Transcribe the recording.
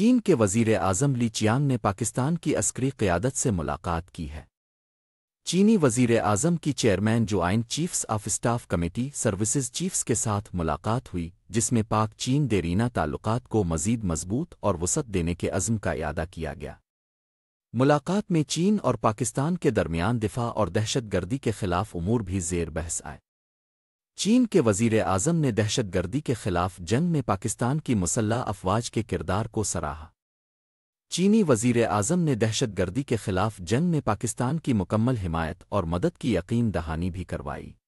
चीन के वजीर आजम ली चियांग ने पाकिस्तान की अस्करी क़्यादत से मुलाकात की है चीनी वजीर आजम की chairman joint chiefs of staff committee services chiefs के साथ मुलाकात हुई जिसमें पाक चीन देरीना ताल्लुकात को मजीद मजबूत और वसत देने के अज़म का अदा किया गया मुलाकात में चीन और पाकिस्तान के दरमियान दिफा और दहशतगर्दी के खिलाफ उमूर भी जेर बहस आए चीन के वजीर आजम ने दहशतगर्दी के खिलाफ जंग में पाकिस्तान की मुसल्ह अफवाज के किरदार को सराहा चीनी वजीर आजम ने दहशतगर्दी के खिलाफ जंग में पाकिस्तान की मुकम्मल हिमायत और मदद की यकीन दहानी भी करवाई